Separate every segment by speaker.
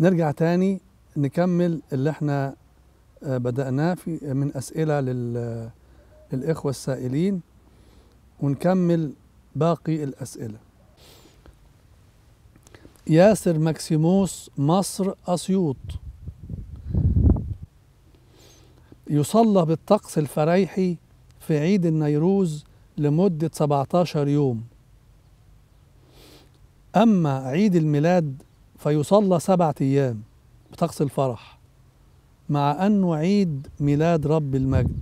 Speaker 1: نرجع تاني نكمل اللي احنا آه، بدأناه في آه، من أسئلة آه، للإخوة السائلين ونكمل باقي الأسئلة ياسر مكسيموس مصر أسيوط يصلى بالطقس الفريحي في عيد النيروز لمدة 17 يوم أما عيد الميلاد فيصلى سبعة أيام بطقس الفرح مع أنه عيد ميلاد رب المجد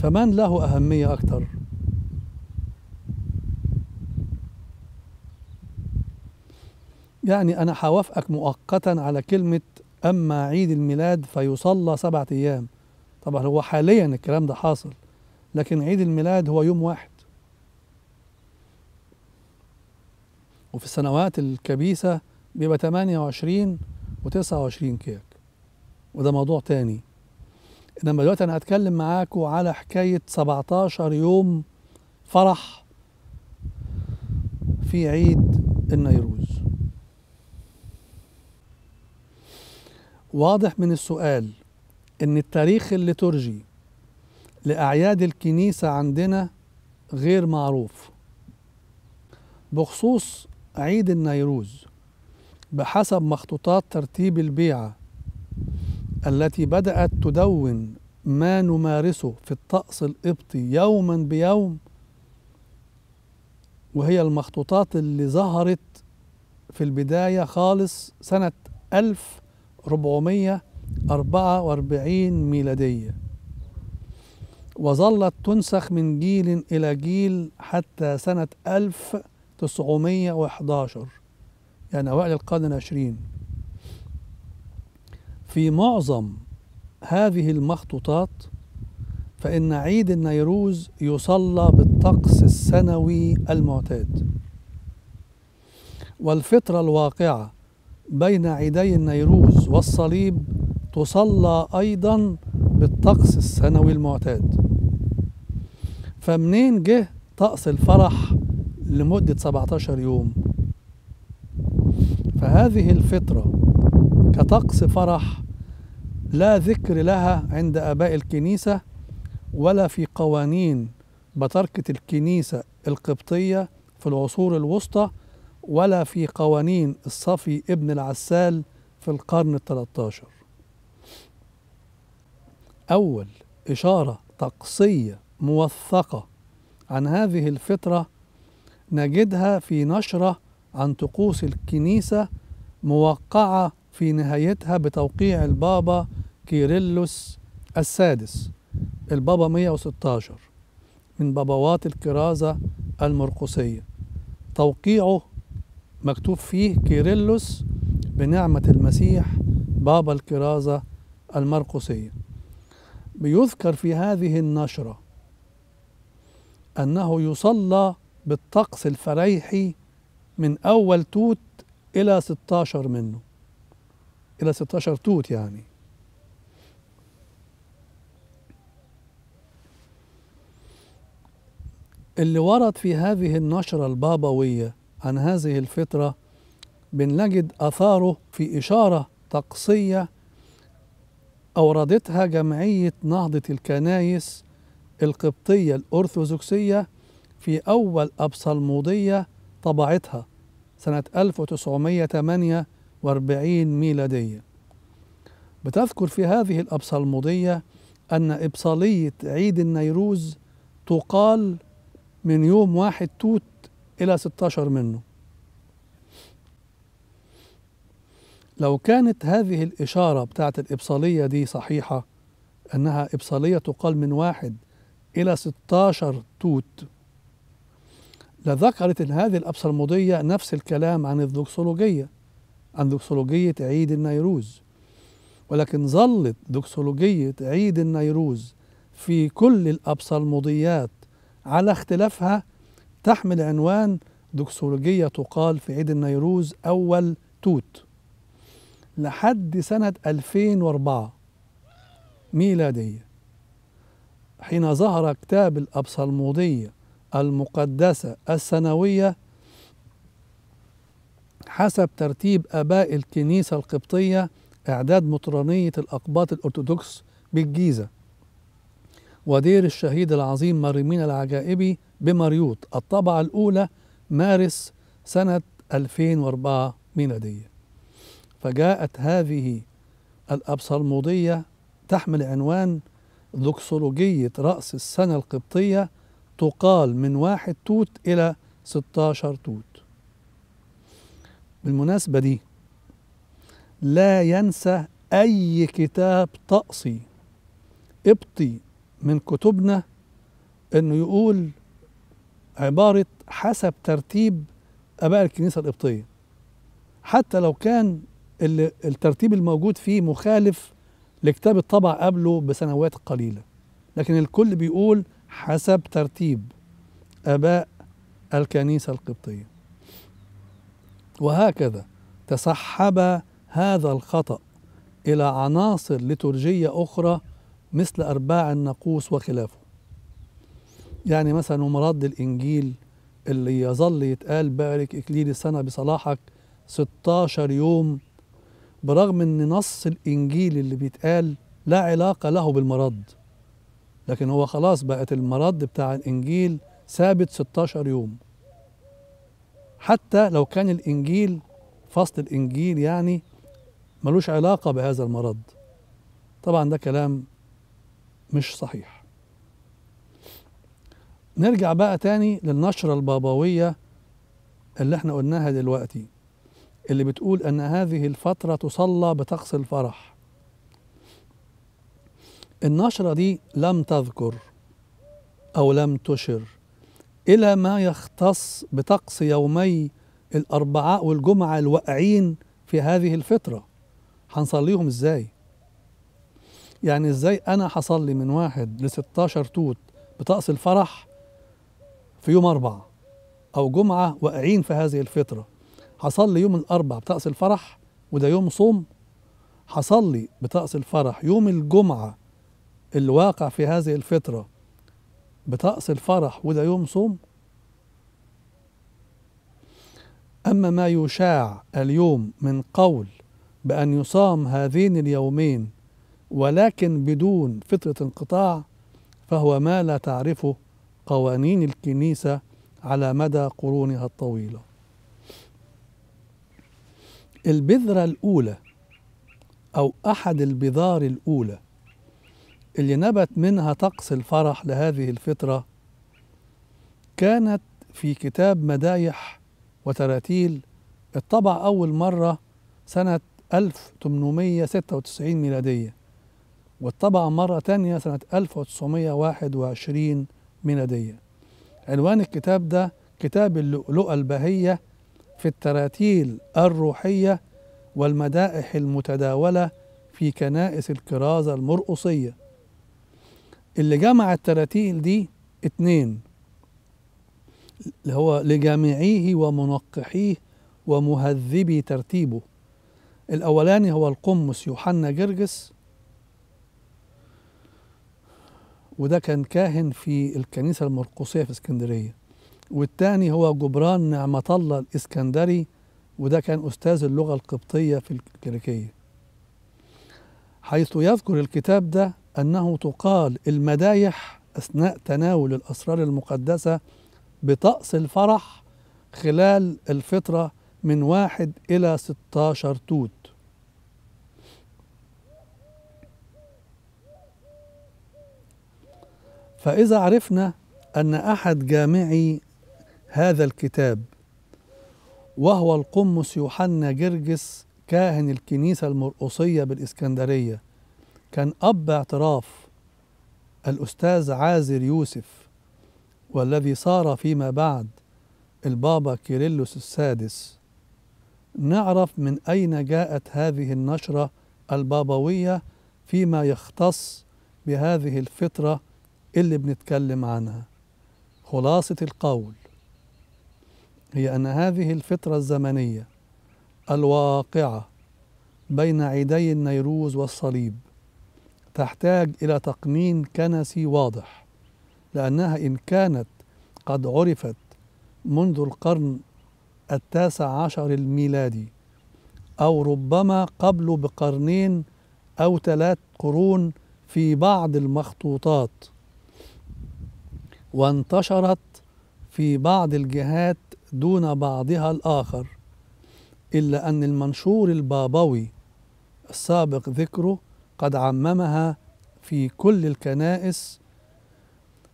Speaker 1: فمن له أهمية أكتر يعني أنا هوافقك مؤقتا على كلمة أما عيد الميلاد فيصلى سبعة أيام طبعا هو حاليا الكلام ده حاصل لكن عيد الميلاد هو يوم واحد وفي السنوات الكبيسة بيبقى 28 و29 كيك وده موضوع تاني انما دلوقتي انا هتكلم معاكم على حكايه 17 يوم فرح في عيد النيروز واضح من السؤال ان التاريخ الليتورجي لاعياد الكنيسه عندنا غير معروف بخصوص عيد النيروز بحسب مخطوطات ترتيب البيعة التي بدأت تدون ما نمارسه في الطقس القبطي يوما بيوم وهي المخطوطات اللي ظهرت في البداية خالص سنة 1444 ميلادية وظلت تنسخ من جيل إلى جيل حتى سنة 1911 يعني أوائل القرن العشرين في معظم هذه المخطوطات فإن عيد النيروز يصلى بالطقس السنوي المعتاد والفترة الواقعة بين عيدي النيروز والصليب تصلى أيضا بالطقس السنوي المعتاد فمنين جه طقس الفرح لمدة 17 يوم فهذه الفطرة كطقس فرح لا ذكر لها عند آباء الكنيسة ولا في قوانين بتركة الكنيسة القبطية في العصور الوسطى ولا في قوانين الصفي ابن العسال في القرن الثلاثاشر أول إشارة طقسية موثقة عن هذه الفطرة نجدها في نشرة عن طقوس الكنيسة موقعة في نهايتها بتوقيع البابا كيريلوس السادس البابا 116 من بابوات الكرازة المرقسية توقيعه مكتوب فيه كيريلوس بنعمة المسيح بابا الكرازة المرقسية بيذكر في هذه النشرة أنه يصلى بالطقس الفريحي من أول توت إلى 16 منه إلى 16 توت يعني اللي ورد في هذه النشرة البابوية عن هذه الفترة بنجد أثاره في إشارة طقسية أوردتها جمعية نهضة الكنايس القبطية الأرثوذكسية في أول أبصلمودية طبعتها سنة 1948 ميلادية بتذكر في هذه الأبصالمودية أن إبصالية عيد النيروز تقال من يوم واحد توت إلى 16 منه لو كانت هذه الإشارة بتاعت الإبصالية دي صحيحة أنها إبصالية تقال من واحد إلى 16 توت لذكرت إن هذه الأبصلمودية نفس الكلام عن الدوكسولوجية عن دوكسولوجية عيد النيروز ولكن ظلت دوكسولوجية عيد النيروز في كل الأبصلموديات على اختلافها تحمل عنوان دوكسولوجية تقال في عيد النيروز أول توت لحد سنة 2004 ميلادية حين ظهر كتاب الأبصلمودية المقدسة السنوية حسب ترتيب آباء الكنيسة القبطية إعداد مطرانية الأقباط الأرثوذكس بالجيزة ودير الشهيد العظيم مريمين العجائبي بمريوط الطبعة الأولى مارس سنة 2004 ميلادية فجاءت هذه الأبصرمودية تحمل عنوان دوكسولوجية رأس السنة القبطية تقال من واحد توت إلى 16 توت بالمناسبة دي لا ينسى أي كتاب طقسي ابطي من كتبنا أنه يقول عبارة حسب ترتيب آباء الكنيسة القبطية حتى لو كان الترتيب الموجود فيه مخالف لكتاب الطبع قبله بسنوات قليلة لكن الكل بيقول حسب ترتيب اباء الكنيسه القبطيه وهكذا تسحب هذا الخطا الى عناصر لترجيه اخرى مثل ارباع الناقوس وخلافه يعني مثلا مرد الانجيل اللي يظل يتقال بارك اكليل السنه بصلاحك 16 يوم برغم ان نص الانجيل اللي بيتقال لا علاقه له بالمرض لكن هو خلاص بقت المرض بتاع الانجيل ثابت 16 يوم حتى لو كان الانجيل فصل الانجيل يعني ملوش علاقه بهذا المرض طبعا ده كلام مش صحيح نرجع بقى تاني للنشرة البابوية اللي احنا قلناها دلوقتي اللي بتقول أن هذه الفترة تصلى بطقس الفرح النشرة دي لم تذكر أو لم تشر إلى ما يختص بطقس يومي الأربعاء والجمعة الواقعين في هذه الفترة هنصليهم إزاي؟ يعني إزاي أنا هصلي من واحد ل 16 توت بطقس الفرح في يوم أربعة أو جمعة واقعين في هذه الفترة هصلي يوم الأربعاء بطقس الفرح وده يوم صوم هصلي بطقس الفرح يوم الجمعة الواقع في هذه الفترة بطقس الفرح وده يوم صوم أما ما يشاع اليوم من قول بأن يصام هذين اليومين ولكن بدون فترة انقطاع فهو ما لا تعرفه قوانين الكنيسة على مدى قرونها الطويلة البذرة الأولى أو أحد البذار الأولى اللي نبت منها طقس الفرح لهذه الفترة كانت في كتاب مدايح وتراتيل الطبع أول مرة سنة 1896 ميلادية والطبع مرة تانية سنة 1921 ميلادية عنوان الكتاب ده كتاب اللؤلؤة البهية في التراتيل الروحية والمدائح المتداولة في كنائس الكرازة المرقصية اللي جمع التراتيل دي اتنين اللي هو لجامعيه ومنقحيه ومهذبي ترتيبه الأولاني هو القمص يوحنا جرجس وده كان كاهن في الكنيسة المرقصية في اسكندرية والتاني هو جبران نعمة الله الإسكندري وده كان أستاذ اللغة القبطية في الكريكية حيث يذكر الكتاب ده أنه تقال المدايح أثناء تناول الأسرار المقدسة بطقس الفرح خلال الفترة من واحد إلى 16 توت فإذا عرفنا أن أحد جامعي هذا الكتاب وهو القمص يوحنا جرجس كاهن الكنيسة المرقصية بالإسكندرية كان أب اعتراف الأستاذ عازر يوسف والذي صار فيما بعد البابا كيرلس السادس نعرف من أين جاءت هذه النشرة البابوية فيما يختص بهذه الفترة اللي بنتكلم عنها خلاصة القول هي أن هذه الفترة الزمنية الواقعة بين عيدي النيروز والصليب تحتاج إلى تقنين كنسي واضح لأنها إن كانت قد عرفت منذ القرن التاسع عشر الميلادي أو ربما قبل بقرنين أو ثلاث قرون في بعض المخطوطات وانتشرت في بعض الجهات دون بعضها الآخر إلا أن المنشور البابوي السابق ذكره قد عممها في كل الكنائس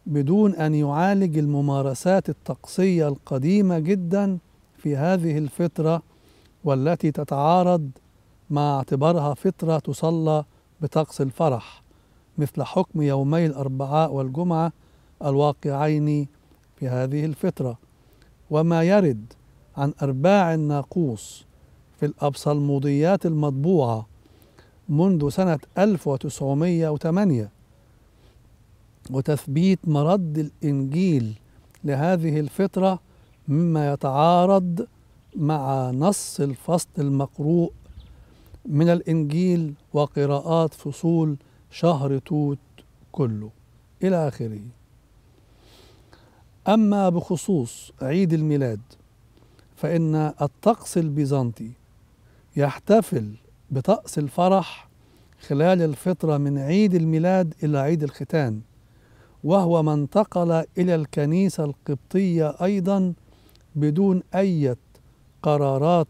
Speaker 1: بدون ان يعالج الممارسات الطقسيه القديمه جدا في هذه الفتره والتي تتعارض مع اعتبارها فتره تصلى بطقس الفرح مثل حكم يومي الاربعاء والجمعه الواقعين في هذه الفتره وما يرد عن ارباع الناقوس في الابصلموديات المطبوعه منذ سنة 1908 وتثبيت مرد الإنجيل لهذه الفطرة مما يتعارض مع نص الفصل المقروء من الإنجيل وقراءات فصول شهر توت كله إلى آخره أما بخصوص عيد الميلاد فإن الطقس البيزنطي يحتفل بطقس الفرح خلال الفطرة من عيد الميلاد إلى عيد الختان وهو ما انتقل إلى الكنيسة القبطية أيضا بدون أي قرارات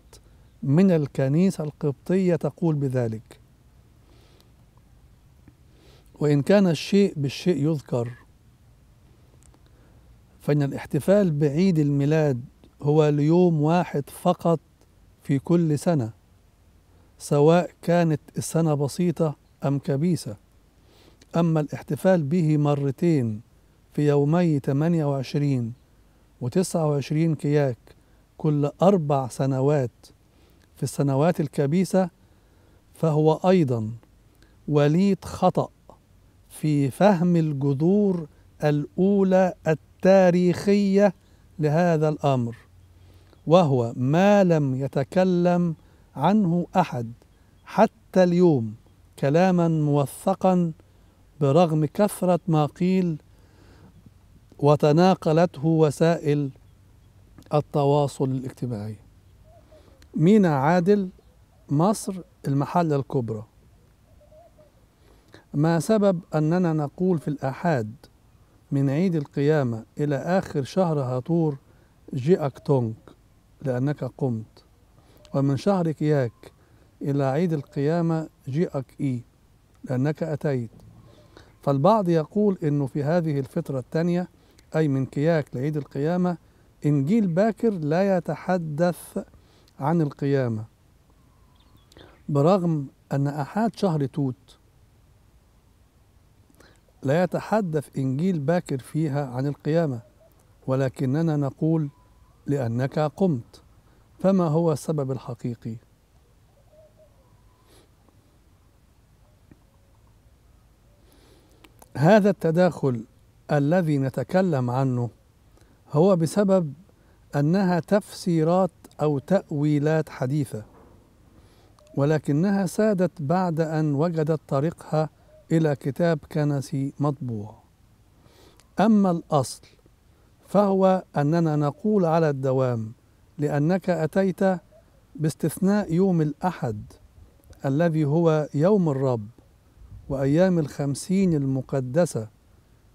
Speaker 1: من الكنيسة القبطية تقول بذلك وإن كان الشيء بالشيء يذكر فإن الاحتفال بعيد الميلاد هو ليوم واحد فقط في كل سنة سواء كانت السنة بسيطة أم كبيسة أما الاحتفال به مرتين في يومي 28 و 29 كياك كل أربع سنوات في السنوات الكبيسة فهو أيضا وليد خطأ في فهم الجذور الأولى التاريخية لهذا الأمر وهو ما لم يتكلم عنه أحد حتى اليوم كلاما موثقا برغم كثرة ما قيل وتناقلته وسائل التواصل الاجتماعي مينا عادل مصر المحلة الكبرى ما سبب أننا نقول في الأحاد من عيد القيامة إلى آخر شهر هاتور جئك تونك لأنك قمت ومن شهرك ياك إلى عيد القيامة جئك إي لأنك أتيت فالبعض يقول أنه في هذه الفترة الثانية أي من كياك لعيد القيامة إنجيل باكر لا يتحدث عن القيامة برغم أن أحاد شهر توت لا يتحدث إنجيل باكر فيها عن القيامة ولكننا نقول لأنك قمت فما هو السبب الحقيقي هذا التداخل الذي نتكلم عنه هو بسبب انها تفسيرات او تاويلات حديثه ولكنها سادت بعد ان وجدت طريقها الى كتاب كنسي مطبوع اما الاصل فهو اننا نقول على الدوام لأنك أتيت باستثناء يوم الأحد الذي هو يوم الرب وأيام الخمسين المقدسة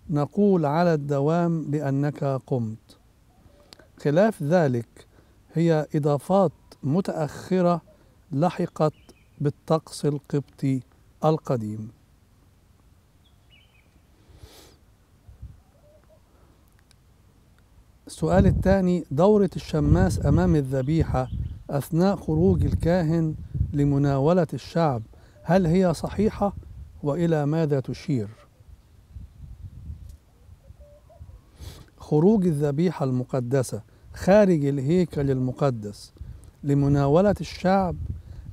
Speaker 1: نقول على الدوام لأنك قمت خلاف ذلك هي إضافات متأخرة لحقت بالطقس القبطي القديم السؤال الثاني دورة الشماس أمام الذبيحة أثناء خروج الكاهن لمناولة الشعب هل هي صحيحة وإلى ماذا تشير؟ خروج الذبيحة المقدسة خارج الهيكل المقدس لمناولة الشعب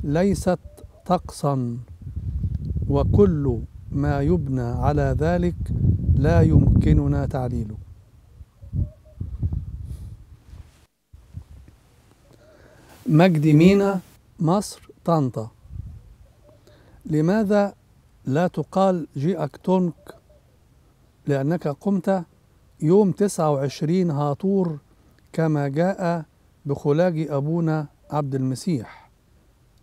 Speaker 1: ليست طقسا وكل ما يبنى على ذلك لا يمكننا تعليله مجدي مينا مصر طنطا لماذا لا تقال جي أكتونك لأنك قمت يوم 29 هاطور كما جاء بخلاج أبونا عبد المسيح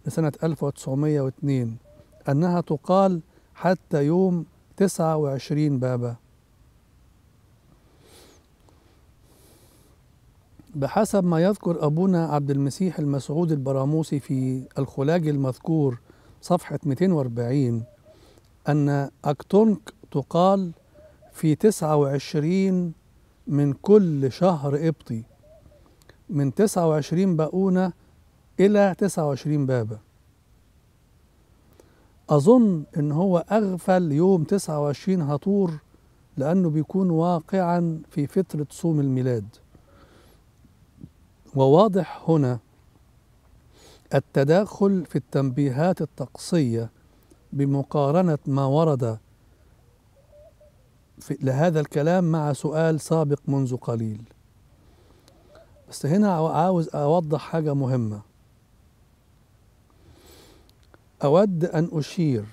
Speaker 1: لسنة 1902 أنها تقال حتى يوم 29 بابا بحسب ما يذكر أبونا عبد المسيح المسعود البراموسي في الخلاج المذكور صفحة 240 أن أكتونك تقال في 29 من كل شهر إبطي من 29 بقونة إلى 29 بابة أظن إن هو أغفل يوم 29 هطور لأنه بيكون واقعا في فترة صوم الميلاد وواضح هنا التداخل في التنبيهات الطقسية بمقارنة ما ورد في لهذا الكلام مع سؤال سابق منذ قليل بس هنا عاوز أوضح حاجة مهمة أود أن أشير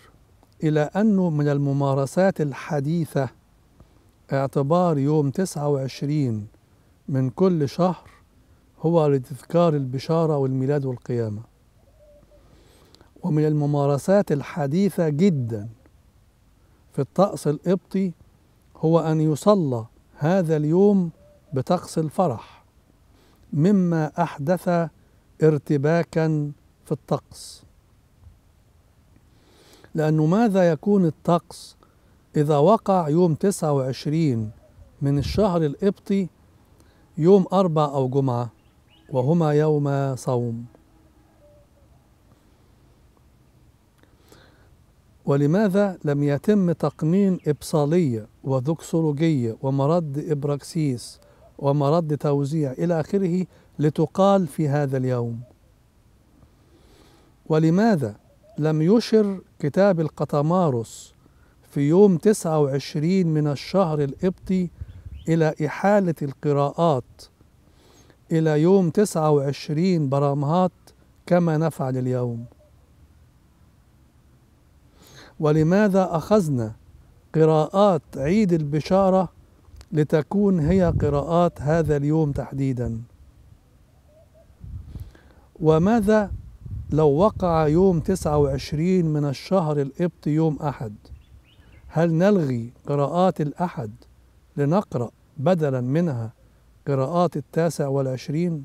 Speaker 1: إلى أنه من الممارسات الحديثة اعتبار يوم 29 من كل شهر هو لتذكار البشارة والميلاد والقيامة ومن الممارسات الحديثة جدا في الطقس القبطي هو أن يصلى هذا اليوم بطقس الفرح مما أحدث ارتباكا في الطقس لأنه ماذا يكون الطقس إذا وقع يوم 29 من الشهر القبطي يوم أربع أو جمعة وهما يوم صوم ولماذا لم يتم تقنين إبصالية وذكسولوجية ومرض إبراكسيس ومرض توزيع إلى آخره لتقال في هذا اليوم ولماذا لم يشر كتاب القطماروس في يوم 29 من الشهر الإبطي إلى إحالة القراءات إلى يوم 29 برامهات كما نفعل اليوم ولماذا أخذنا قراءات عيد البشارة لتكون هي قراءات هذا اليوم تحديدا وماذا لو وقع يوم 29 من الشهر الإبط يوم أحد هل نلغي قراءات الأحد لنقرأ بدلا منها القراءات التاسع والعشرين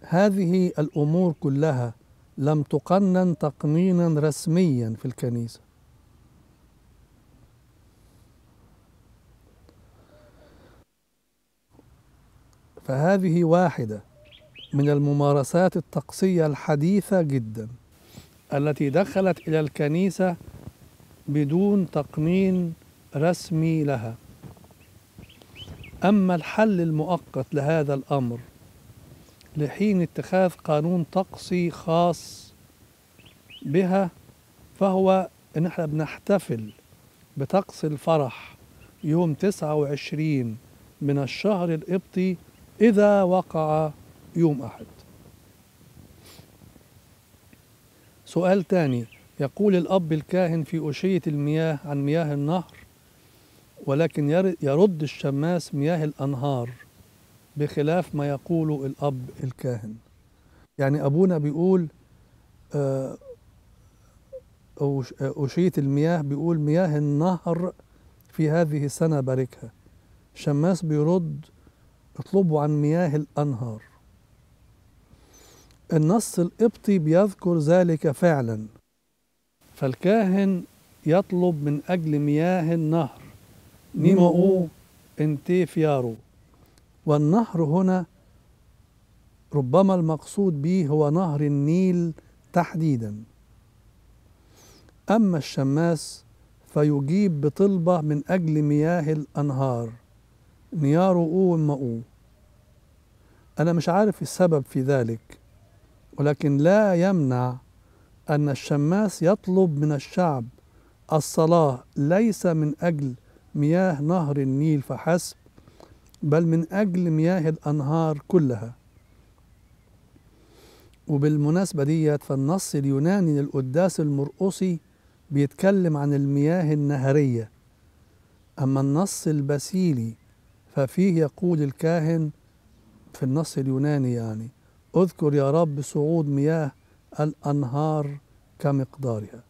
Speaker 1: هذه الأمور كلها لم تقنن تقنينا رسميا في الكنيسة فهذه واحدة من الممارسات الطقسية الحديثة جدا التي دخلت إلى الكنيسة بدون تقنين رسمي لها أما الحل المؤقت لهذا الأمر لحين اتخاذ قانون طقسي خاص بها فهو إن احنا بنحتفل بطقس الفرح يوم 29 من الشهر القبطي إذا وقع يوم أحد سؤال تاني يقول الأب الكاهن في أشية المياه عن مياه النهر ولكن يرد الشماس مياه الأنهار بخلاف ما يقول الأب الكاهن يعني أبونا بيقول آه، أشيت المياه بيقول مياه النهر في هذه السنة باركها شماس بيرد اطلبوا عن مياه الأنهار النص القبطي بيذكر ذلك فعلا فالكاهن يطلب من أجل مياه النهر
Speaker 2: نيمو
Speaker 1: انتي فيارو والنهر هنا ربما المقصود به هو نهر النيل تحديدا أما الشماس فيجيب بطلبة من أجل مياه الأنهار نيارو أو مأو أنا مش عارف السبب في ذلك ولكن لا يمنع أن الشماس يطلب من الشعب الصلاة ليس من أجل مياه نهر النيل فحسب بل من أجل مياه الأنهار كلها وبالمناسبة ديت فالنص اليوناني للقداس المرقصي بيتكلم عن المياه النهرية أما النص البسيلي ففيه يقول الكاهن في النص اليوناني يعني اذكر يا رب صعود مياه الأنهار كمقدارها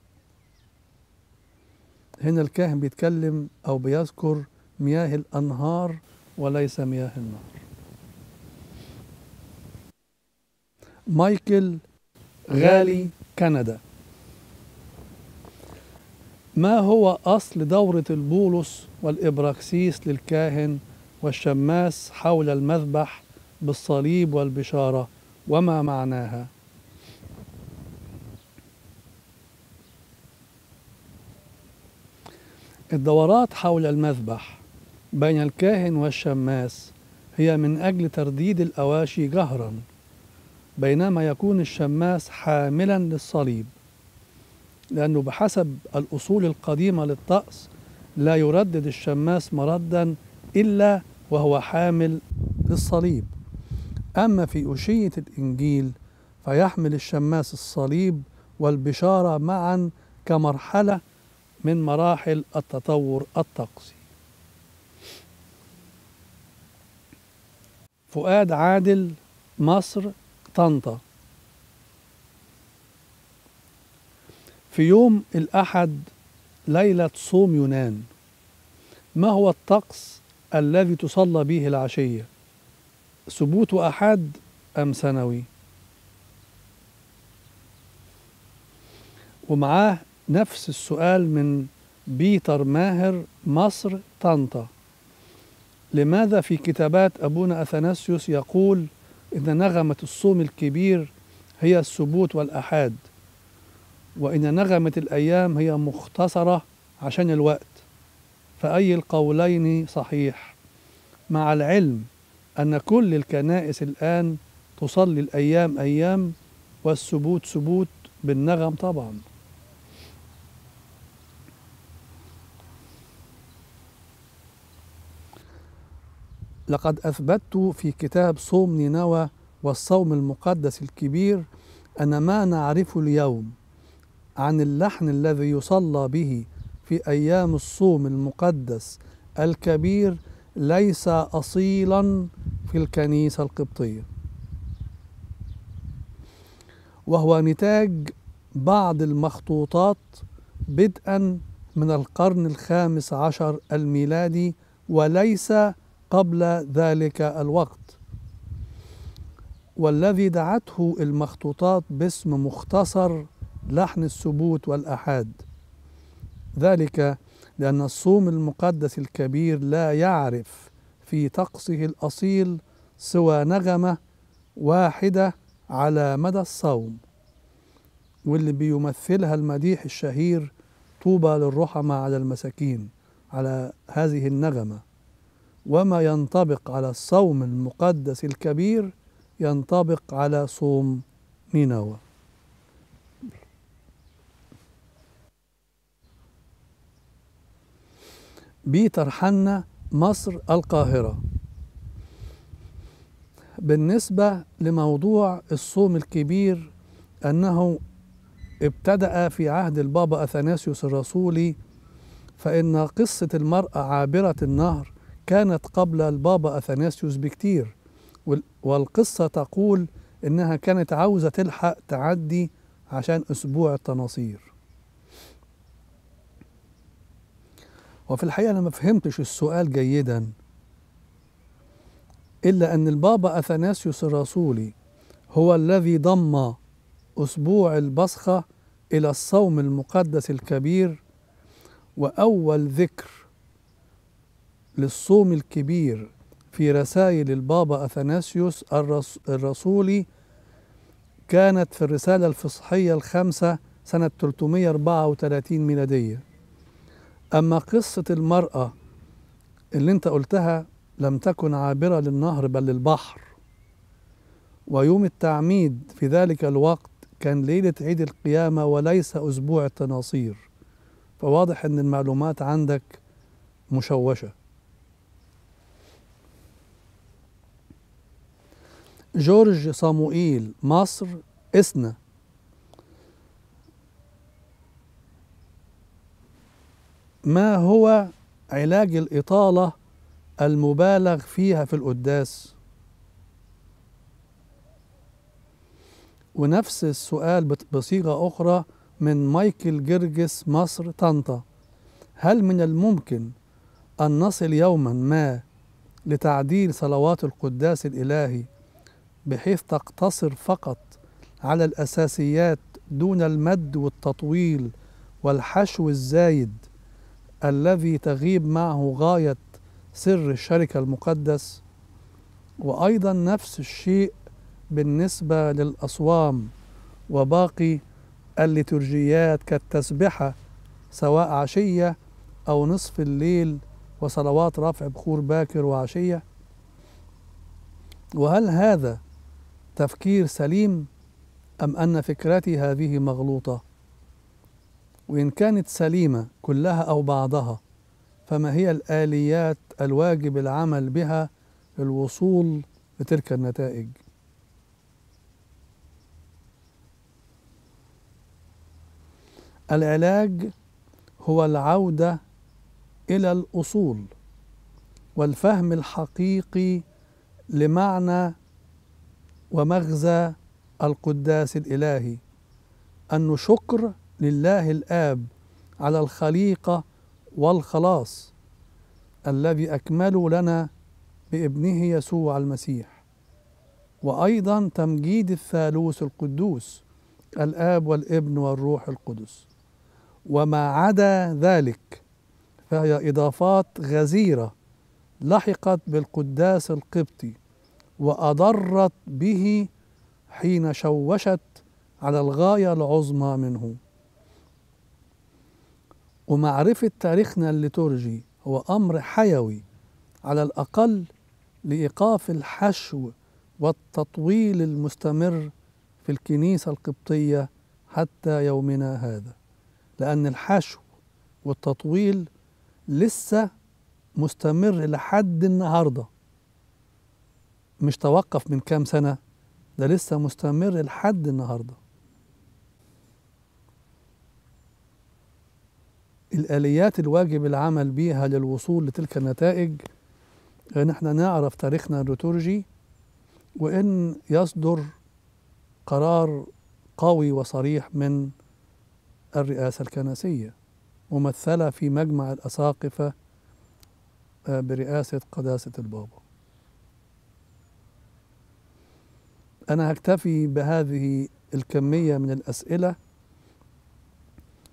Speaker 1: هنا الكاهن بيتكلم أو بيذكر مياه الأنهار وليس مياه النار مايكل غالي كندا ما هو أصل دورة البولس والإبراكسيس للكاهن والشماس حول المذبح بالصليب والبشارة وما معناها؟ الدورات حول المذبح بين الكاهن والشماس هي من أجل ترديد الأواشي جهرا بينما يكون الشماس حاملا للصليب لأنه بحسب الأصول القديمة للطقس لا يردد الشماس مردا إلا وهو حامل للصليب أما في أشية الإنجيل فيحمل الشماس الصليب والبشارة معا كمرحلة من مراحل التطور الطقسي فؤاد عادل مصر طنطا في يوم الأحد ليلة صوم يونان ما هو الطقس الذي تصلى به العشية ثبوت أحد أم سنوي ومعاه نفس السؤال من بيتر ماهر مصر طنطا لماذا في كتابات أبونا أثناسيوس يقول إن نغمة الصوم الكبير هي السبوت والأحاد وإن نغمة الأيام هي مختصرة عشان الوقت فأي القولين صحيح مع العلم أن كل الكنائس الآن تصلي الأيام أيام والسبوت سبوت بالنغم طبعاً لقد أثبتت في كتاب صوم نينوى والصوم المقدس الكبير أن ما نعرف اليوم عن اللحن الذي يصلى به في أيام الصوم المقدس الكبير ليس أصيلا في الكنيسة القبطية وهو نتاج بعض المخطوطات بدءا من القرن الخامس عشر الميلادي وليس قبل ذلك الوقت والذي دعته المخطوطات باسم مختصر لحن السبوت والأحاد ذلك لأن الصوم المقدس الكبير لا يعرف في طقسه الأصيل سوى نغمة واحدة على مدى الصوم واللي بيمثلها المديح الشهير طوبى للرحمة على المساكين على هذه النغمه وما ينطبق على الصوم المقدس الكبير ينطبق على صوم نينوى بيتر حنا مصر القاهرة بالنسبة لموضوع الصوم الكبير أنه ابتدأ في عهد البابا أثناسيوس الرسولي فإن قصة المرأة عابرة النهر كانت قبل البابا أثناسيوس بكتير والقصة تقول إنها كانت عاوزة تلحق تعدي عشان أسبوع التناصير وفي الحقيقة أنا ما فهمتش السؤال جيدا إلا أن البابا أثناسيوس الرسولي هو الذي ضم أسبوع البصخة إلى الصوم المقدس الكبير وأول ذكر للصوم الكبير في رسائل البابا أثناسيوس الرسولي كانت في الرسالة الفصحية الخامسة سنة 334 ميلادية أما قصة المرأة اللي أنت قلتها لم تكن عابرة للنهر بل للبحر ويوم التعميد في ذلك الوقت كان ليلة عيد القيامة وليس أسبوع التناصير فواضح أن المعلومات عندك مشوشة جورج صاموئيل مصر إسنا ما هو علاج الإطالة المبالغ فيها في القداس ونفس السؤال بصيغة أخرى من مايكل جرجس مصر طنطا هل من الممكن أن نصل يوما ما لتعديل صلوات القداس الإلهي بحيث تقتصر فقط على الأساسيات دون المد والتطويل والحشو الزايد الذي تغيب معه غاية سر الشركة المقدس وأيضا نفس الشيء بالنسبة للأصوام وباقي الليتورجيات كالتسبحة سواء عشية أو نصف الليل وصلوات رفع بخور باكر وعشية وهل هذا تفكير سليم أم أن فكرتي هذه مغلوطة وإن كانت سليمة كلها أو بعضها فما هي الآليات الواجب العمل بها للوصول لتلك النتائج العلاج هو العودة إلى الأصول والفهم الحقيقي لمعنى ومغزى القداس الإلهي أنه شكر لله الآب على الخليقة والخلاص الذي اكملوا لنا بابنه يسوع المسيح وأيضا تمجيد الثالوث القدوس الآب والابن والروح القدس وما عدا ذلك فهي إضافات غزيرة لحقت بالقداس القبطي واضرت به حين شوشت على الغايه العظمى منه ومعرفه تاريخنا الليتورجي هو امر حيوي على الاقل لايقاف الحشو والتطويل المستمر في الكنيسه القبطيه حتى يومنا هذا لان الحشو والتطويل لسه مستمر لحد النهارده مش توقف من كام سنة ده لسه مستمر لحد النهارده الآليات الواجب العمل بيها للوصول لتلك النتائج أن آه، احنا نعرف تاريخنا الروتورجي وإن يصدر قرار قوي وصريح من الرئاسة الكنسية ممثلة في مجمع الأساقفة آه، برئاسة قداسة البابا أنا هكتفي بهذه الكمية من الأسئلة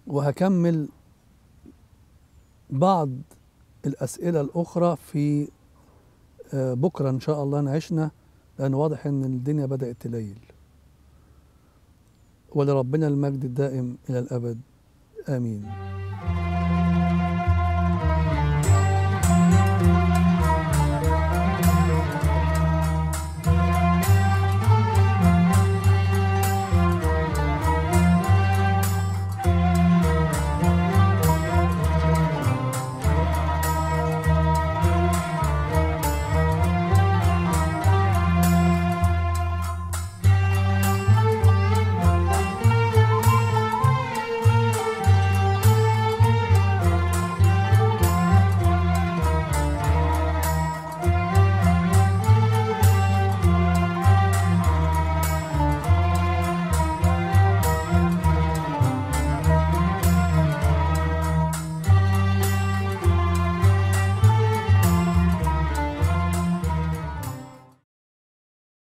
Speaker 1: وهكمل بعض الأسئلة الأخرى في آه، بكرة إن شاء الله نعيشنا لأن واضح إن الدنيا بدأت تليل ولربنا المجد الدائم إلى الأبد آمين